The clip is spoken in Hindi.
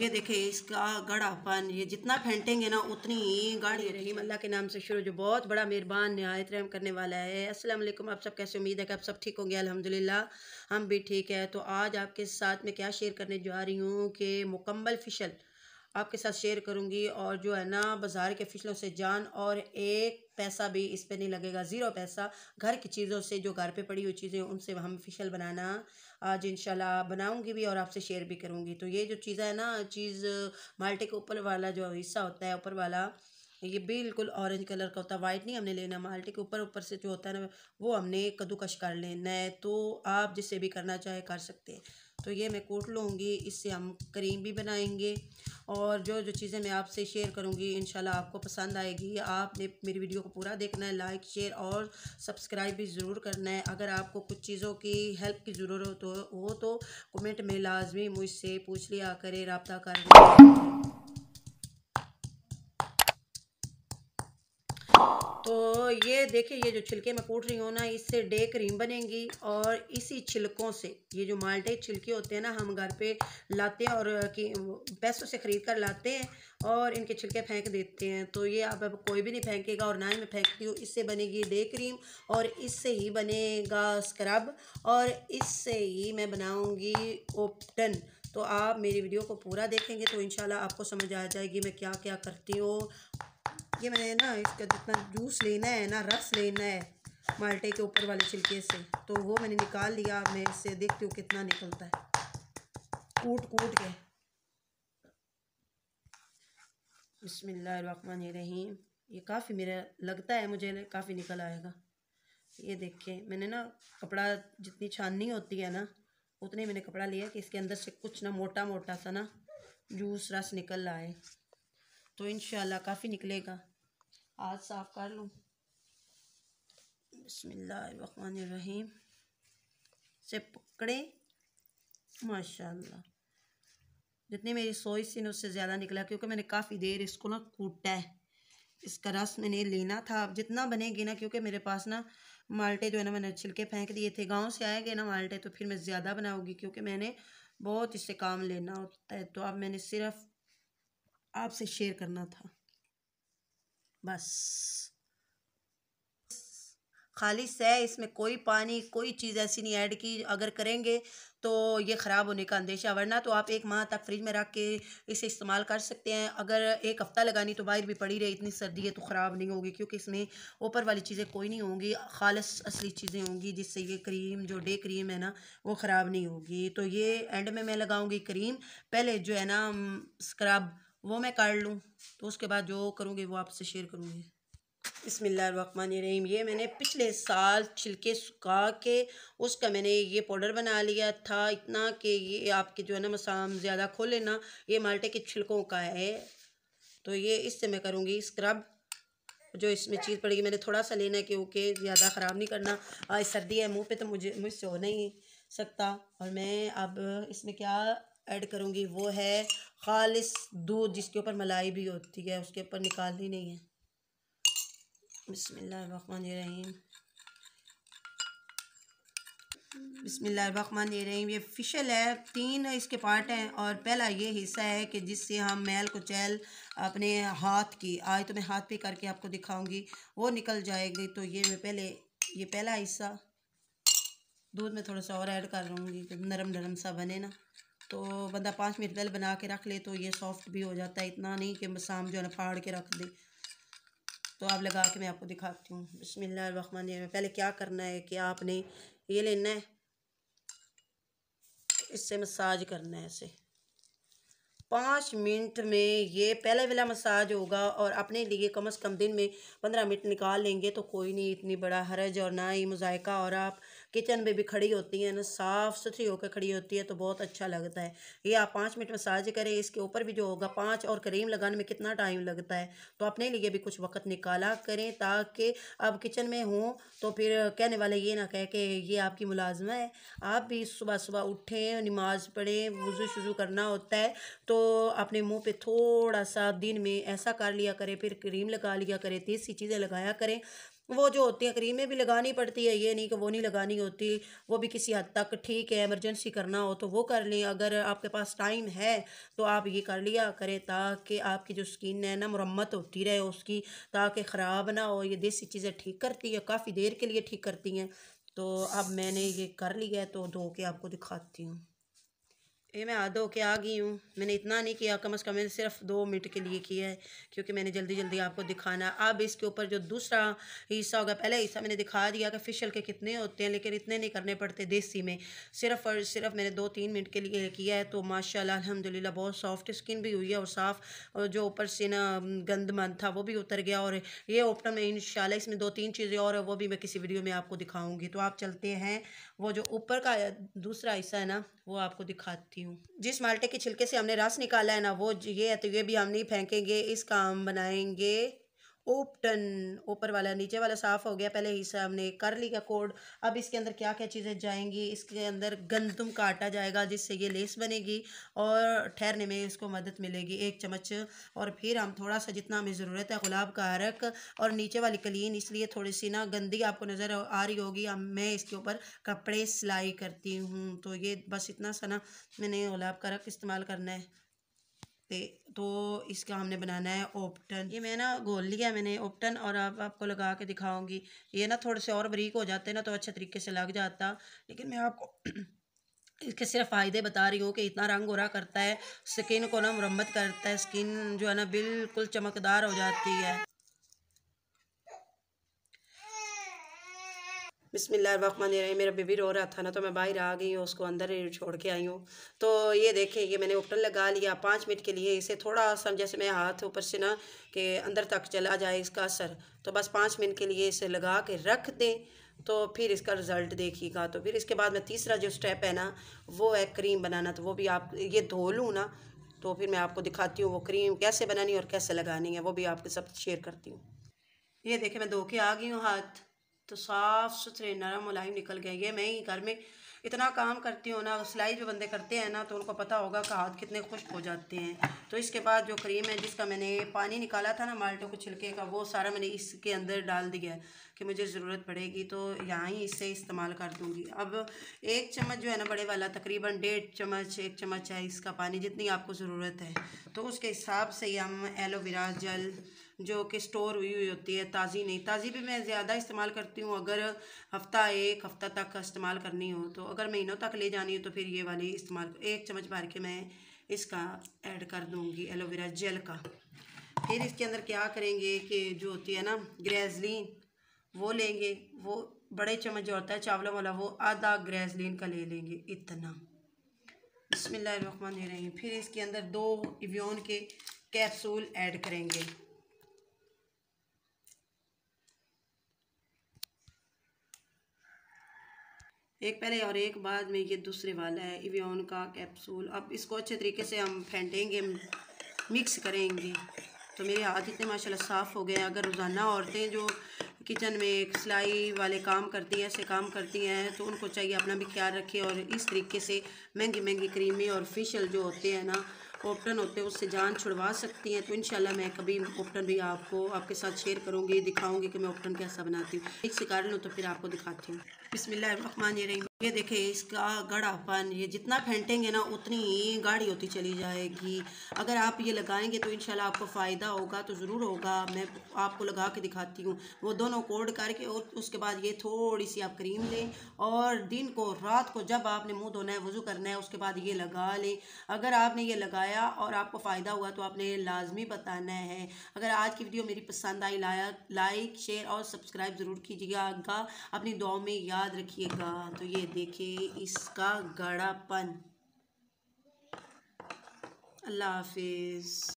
ये देखे इसका पान ये जितना फेंटेंगे ना उतनी ही गाड़ी रहीम अल्लाह के नाम से शुरू जो बहुत बड़ा मेहरबान नहायत रहम करने वाला है अस्सलाम वालेकुम आप सब कैसे उम्मीद है कि आप सब ठीक होंगे अल्हम्दुलिल्लाह हम भी ठीक है तो आज आपके साथ में क्या शेयर करने जा रही हूँ कि मुकम्मल फिशल आपके साथ शेयर करूंगी और जो है ना बाज़ार के फिशलों से जान और एक पैसा भी इस पर नहीं लगेगा ज़ीरो पैसा घर की चीज़ों से जो घर पे पड़ी हुई चीज़ें उनसे हम फिशल बनाना आज इंशाल्लाह बनाऊंगी भी और आपसे शेयर भी करूँगी तो ये जो चीज़ है ना चीज़ माल्टे के ऊपर वाला जो हिस्सा होता है ऊपर वाला ये बिल्कुल ऑरेंज कलर का होता है वाइट नहीं हमने लेना माल्टे के ऊपर ऊपर से जो होता है ना वो हमने कद्दूकश कर लेना है तो आप जिससे भी करना चाहे कर सकते हैं तो ये मैं कूट लूँगी इससे हम करीम भी बनाएंगे और जो जो चीज़ें मैं आपसे शेयर करूँगी इन आपको पसंद आएगी आपने मेरी वीडियो को पूरा देखना है लाइक शेयर और सब्सक्राइब भी ज़रूर करना है अगर आपको कुछ चीज़ों की हेल्प की ज़रूरत हो तो कमेंट में लाजमी मुझसे पूछ लिया करें रबता कर तो ये देखिए ये जो छिलके मैं कूट रही हूँ ना इससे डे क्रीम बनेगी और इसी छिलकों से ये जो माल्टे छिलके होते हैं ना हम घर पे लाते हैं और पैसों से ख़रीद कर लाते हैं और इनके छिलके फेंक देते हैं तो ये अब अब कोई भी नहीं फेंकेगा और ना ही मैं फेंकती हूँ इससे बनेगी डे क्रीम और इससे ही बनेगा स्क्रब और इससे ही मैं बनाऊँगी ओपटन तो आप मेरी वीडियो को पूरा देखेंगे तो इन आपको समझ आ जाएगी मैं क्या क्या करती हूँ ये मैंने ना इसका जितना जूस लेना है ना रस लेना है माल्टे के ऊपर वाले छिलके से तो वो मैंने निकाल लिया मैं इससे देखती हूँ कितना निकलता है कूट कूट के बसमिल्लर रहीम ये काफ़ी मेरा लगता है मुझे काफ़ी निकल आएगा ये देखिए मैंने ना कपड़ा जितनी छाननी होती है ना उतने मैंने कपड़ा लिया कि इसके अंदर से कुछ ना मोटा मोटा सा ना जूस रस निकल आए तो इन काफ़ी निकलेगा आज साफ़ कर लूँ बसमीम से पकड़े माशा जितनी मेरी सोच थी ना उससे ज़्यादा निकला क्योंकि मैंने काफ़ी देर इसको ना कूटा है इसका रस मैंने लेना था अब जितना बनेगी ना क्योंकि मेरे पास ना माल्टे जो है ना मैंने छिलके फेंक दिए थे गांव से आएंगे ना माल्टे तो फिर मैं ज़्यादा बनाऊँगी क्योंकि मैंने बहुत इससे काम लेना होता है तो अब मैंने सिर्फ आपसे शेयर करना था बस खालिश है इसमें कोई पानी कोई चीज़ ऐसी नहीं ऐड की अगर करेंगे तो ये ख़राब होने का अंदेशा वरना तो आप एक माह तक फ्रिज में रख के इसे इस्तेमाल कर सकते हैं अगर एक हफ़्ता लगानी तो बाहर भी पड़ी रहे इतनी सर्दी है तो ख़राब नहीं होगी क्योंकि इसमें ऊपर वाली चीज़ें कोई नहीं होंगी खालस असली चीज़ें होंगी जिससे ये क्रीम जो डे क्रीम है ना वो ख़राब नहीं होगी तो ये एंड में मैं लगाऊँगी क्रीम पहले जो है ना स्क्रब वो मैं काट लूँ तो उसके बाद जो करूँगी वो आपसे शेयर करूँगी रहीम ये मैंने पिछले साल छिलके सुखा के उसका मैंने ये पाउडर बना लिया था इतना कि ये आपके जो है ना मसाम ज़्यादा खोले ना ये माल्टे के छिलकों का है तो ये इससे मैं करूँगी स्क्रब जो इसमें चीज़ पड़ेगी मैंने थोड़ा सा लेना है क्योंकि ज़्यादा ख़राब नहीं करना आज सर्दी है मुँह पे तो मुझे मुझसे हो नहीं सकता और मैं अब इसमें क्या ऐड करूँगी वो है खालिश दूध जिसके ऊपर मलाई भी होती है उसके ऊपर निकालनी नहीं है बसमीम बसमान रहीम ये फिशल है तीन इसके पार्ट हैं और पहला ये हिस्सा है कि जिससे हम मैल को चैल अपने हाथ की आज तो मैं हाथ पे करके आपको दिखाऊंगी वो निकल जाएगी तो ये मैं पहले ये पहला हिस्सा दूध में थोड़ा सा और ऐड कर लूँगी नरम नरम सा बने ना तो बंदा पाँच मिनट पहले बना के रख ले तो ये सॉफ्ट भी हो जाता है इतना नहीं कि मसाम जो है ना फाड़ के रख दे तो आप लगा के मैं आपको दिखाती हूँ बसमान पहले क्या करना है कि आपने ये लेना है इससे मसाज करना है इसे पाँच मिनट में ये पहला वाला मसाज होगा और अपने लिए कम से कम दिन में पंद्रह मिनट निकाल लेंगे तो कोई नहीं इतनी बड़ा हरज और ना ही मुजायका और आप किचन में भी खड़ी होती है ना साफ़ सुथरी होकर खड़ी होती है तो बहुत अच्छा लगता है ये आप पाँच मिनट मसाज करें इसके ऊपर भी जो होगा पाँच और क्रीम लगाने में कितना टाइम लगता है तो अपने लिए भी कुछ वक्त निकाला करें ताकि आप किचन में हों तो फिर कहने वाले ये ना कहे कि ये आपकी मुलाजमा है आप भी सुबह सुबह उठें नमाज पढ़ें वज़ू शुरू करना होता है तो अपने मुँह पे थोड़ा सा दिन में ऐसा कर लिया करें फिर क्रीम लगा लिया करें तीसरी चीज़ें लगाया करें वो जो होती हैं क्रीमें भी लगानी पड़ती है ये नहीं कि वो नहीं लगानी होती वो भी किसी हद तक ठीक है एमरजेंसी करना हो तो वो कर लें अगर आपके पास टाइम है तो आप ये कर लिया करें ताकि आपकी जो स्किन है ना मरम्मत होती रहे उसकी ताकि ख़राब ना हो ये देसी चीज़ें ठीक करती है काफ़ी देर के लिए ठीक करती हैं तो अब मैंने ये कर लिया है तो धो के आपको दिखाती हूँ ये मैं आधा होके आ गई हूँ मैंने इतना नहीं किया कम अज़ कम मैंने सिर्फ दो मिनट के लिए किया है क्योंकि मैंने जल्दी जल्दी आपको दिखाना अब इसके ऊपर जो दूसरा हिस्सा होगा पहला हिस्सा मैंने दिखा दिया कि फ़िशल के कितने होते हैं लेकिन इतने नहीं करने पड़ते देसी में सिर्फ और सिर्फ मैंने दो तीन मिनट के लिए किया है तो माशा अलहमदिल्ला बहुत सॉफ्ट स्किन भी हुई है और साफ़ और जो ऊपर से ना मंद था वो भी उतर गया और ये ओपन में इन इसमें दो तीन चीज़ें और वो भी मैं किसी वीडियो में आपको दिखाऊँगी तो आप चलते हैं वो जो ऊपर का दूसरा हिस्सा है ना वो आपको दिखाती हूँ हूँ जिस माल्टे के छिलके से हमने रस निकाला है ना वो ये है तो ये भी हम नहीं फेंकेंगे इसका हम बनाएंगे ओपटन ऊपर वाला नीचे वाला साफ़ हो गया पहले हिस्सा हमने कर ली का कोड अब इसके अंदर क्या क्या चीज़ें जाएंगी इसके अंदर गंदम का आटा जाएगा जिससे ये लेस बनेगी और ठहरने में इसको मदद मिलेगी एक चम्मच और फिर हम थोड़ा सा जितना हमें ज़रूरत है गुलाब का अरक और नीचे वाली कलीन इसलिए थोड़ी सी ना गंदी आपको नज़र आ रही होगी अब मैं इसके ऊपर कपड़े सिलाई करती हूँ तो ये बस इतना सा ना मैंने गुलाब का अरक इस्तेमाल करना है तो इसका हमने बनाना है ओपटन ये मैं ना गोल लिया मैंने ओपटन और अब आप, आपको लगा के दिखाऊंगी ये ना थोड़े से और बरीक हो जाते ना तो अच्छे तरीके से लग जाता लेकिन मैं आपको इसके सिर्फ फ़ायदे बता रही हूँ कि इतना रंग उरा करता है स्किन को ना मुरम्मत करता है स्किन जो है ना बिल्कुल चमकदार हो जाती है बिसमिल्लाम मेरा बेबी रो रहा था ना तो मैं बाहर आ गई हूँ उसको अंदर छोड़ के आई हूँ तो ये देखें ये मैंने उपटन लगा लिया पाँच मिनट के लिए इसे थोड़ा सा जैसे मैं हाथ ऊपर से ना कि अंदर तक चला जाए इसका असर तो बस पाँच मिनट के लिए इसे लगा के रख दें तो फिर इसका रिज़ल्ट देखिएगा तो फिर इसके बाद में तीसरा जो स्टेप है ना वो है क्रीम बनाना तो वो भी आप ये धो लूँ ना तो फिर मैं आपको दिखाती हूँ वो क्रीम कैसे बनानी और कैसे लगानी है वो भी आपके साथ शेयर करती हूँ ये देखें मैं धो के आ गई हूँ हाथ तो साफ़ सुथरे नरम मुलायम निकल गए ये मैं ही घर में इतना काम करती हूँ ना सिलाई जो बंदे करते हैं ना तो उनको पता होगा कि हाथ कितने खुश्क हो जाते हैं तो इसके बाद जो क्रीम है जिसका मैंने पानी निकाला था ना माल्टो को छिलके का वो सारा मैंने इसके अंदर डाल दिया है कि मुझे ज़रूरत पड़ेगी तो यहाँ ही इससे इस्तेमाल कर दूँगी अब एक चम्मच जो है ना बड़े वाला तकरीबन डेढ़ चम्मच एक चम्मच है इसका पानी जितनी आपको ज़रूरत है तो उसके हिसाब से ही हम एलोवेरा जल जो कि स्टोर हुई हुई होती है ताज़ी नहीं ताज़ी भी मैं ज़्यादा इस्तेमाल करती हूँ अगर हफ़्ता एक हफ़्ता तक इस्तेमाल करनी हो तो अगर महीनों तक ले जानी हो तो फिर ये वाली इस्तेमाल एक चम्मच भर के मैं इसका ऐड कर दूँगी एलोवेरा जेल का फिर इसके अंदर क्या करेंगे कि जो होती है ना ग्रेजलिन वो लेंगे वो बड़े चम्मच जो होता है चावलों वाला वो आधा ग्रेजलिन का ले लेंगे इतना बसमिल्लर फिर इसके अंदर दो इवियन के कैप्सूल ऐड करेंगे एक पहले और एक बाद में ये दूसरे वाला है इवियन का कैप्सूल अब इसको अच्छे तरीके से हम फेंटेंगे मिक्स करेंगे तो मेरे हाथ इतने माशाल्लाह साफ़ हो गए अगर रोज़ाना औरतें जो किचन में एक सिलाई वाले काम करती हैं ऐसे काम करती हैं तो उनको चाहिए अपना भी ख्याल रखें और इस तरीके से महंगी महंगी क्रीमी और फेशियल जो होते हैं ना ओपटन होते हैं उससे जान छुड़वा सकती हैं तो इन मैं कभी ओपटन भी आपको आपके साथ शेयर करूँगी दिखाऊँगी कि मैं ओपटन कैसा बनाती हूँ एक से लूँ तो फिर आपको दिखाती हूँ बिस्मिल्लाहमानीम ये देखें इसका गड़ापन ये जितना फेंटेंगे ना उतनी ही गाढ़ी होती चली जाएगी अगर आप ये लगाएंगे तो इंशाल्लाह आपको फ़ायदा होगा तो ज़रूर होगा मैं आपको लगा के दिखाती हूँ वो दोनों कोड करके और उसके बाद ये थोड़ी सी आप क्रीम लें और दिन को रात को जब आपने मुँह धोना है वज़ू करना है उसके बाद ये लगा लें अगर आपने ये लगाया और आपको फ़ायदा हुआ तो आपने लाजमी बताना है अगर आज की वीडियो मेरी पसंद आई लाया लाइक शेयर और सब्सक्राइब ज़रूर कीजिएगा अपनी दुआ में या याद रखिएगा तो ये देखिए इसका गड़ापन अल्लाह हाफिज़